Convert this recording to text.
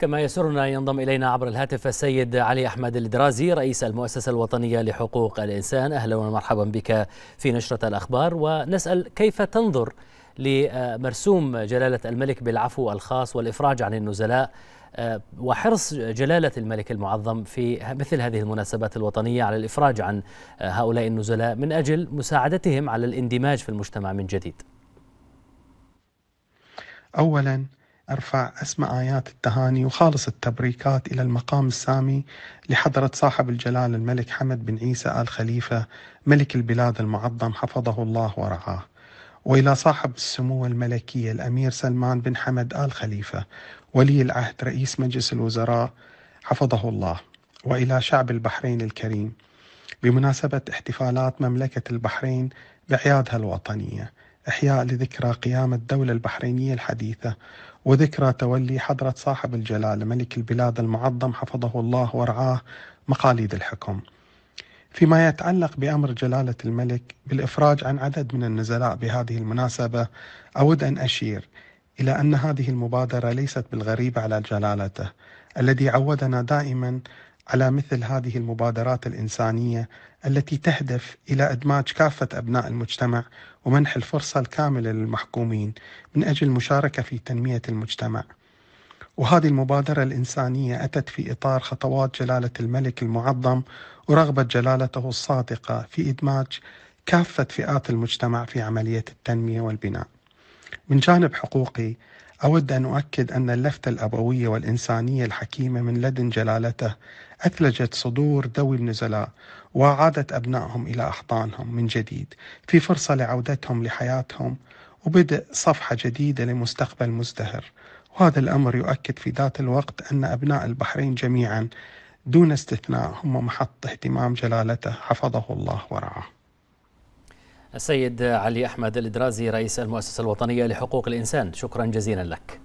كما يسرنا ينضم إلينا عبر الهاتف السيد علي أحمد الدرازي رئيس المؤسسة الوطنية لحقوق الإنسان أهلا ومرحبا بك في نشرة الأخبار ونسأل كيف تنظر لمرسوم جلالة الملك بالعفو الخاص والإفراج عن النزلاء آه، وحرص جلالة الملك المعظم في مثل هذه المناسبات الوطنية على الإفراج عن هؤلاء النزلاء من أجل مساعدتهم على الاندماج في المجتمع من جديد أولاً أرفع أسمع آيات التهاني وخالص التبريكات إلى المقام السامي لحضرة صاحب الجلال الملك حمد بن عيسى آل خليفة ملك البلاد المعظم حفظه الله ورعاه وإلى صاحب السمو الملكية الأمير سلمان بن حمد آل خليفة ولي العهد رئيس مجلس الوزراء حفظه الله وإلى شعب البحرين الكريم بمناسبة احتفالات مملكة البحرين بعيادها الوطنية إحياء لذكرى قيام الدولة البحرينية الحديثة وذكرى تولي حضرة صاحب الجلالة ملك البلاد المعظم حفظه الله ورعاه مقاليد الحكم فيما يتعلق بأمر جلالة الملك بالإفراج عن عدد من النزلاء بهذه المناسبة أود أن أشير إلى أن هذه المبادرة ليست بالغريبة على جلالته الذي عودنا دائما على مثل هذه المبادرات الانسانيه التي تهدف الى ادماج كافه ابناء المجتمع ومنح الفرصه الكامله للمحكومين من اجل المشاركه في تنميه المجتمع. وهذه المبادره الانسانيه اتت في اطار خطوات جلاله الملك المعظم ورغبه جلالته الصادقه في ادماج كافه فئات المجتمع في عمليه التنميه والبناء. من جانب حقوقي أود أن أؤكد أن اللفتة الأبوية والإنسانية الحكيمة من لدن جلالته أثلجت صدور ذوي النزلاء وأعادت أبنائهم إلى أحضانهم من جديد في فرصة لعودتهم لحياتهم وبدء صفحة جديدة لمستقبل مزدهر وهذا الأمر يؤكد في ذات الوقت أن أبناء البحرين جميعا دون استثناء هم محط اهتمام جلالته حفظه الله ورعاه السيد علي أحمد الإدرازي رئيس المؤسسة الوطنية لحقوق الإنسان شكرا جزيلا لك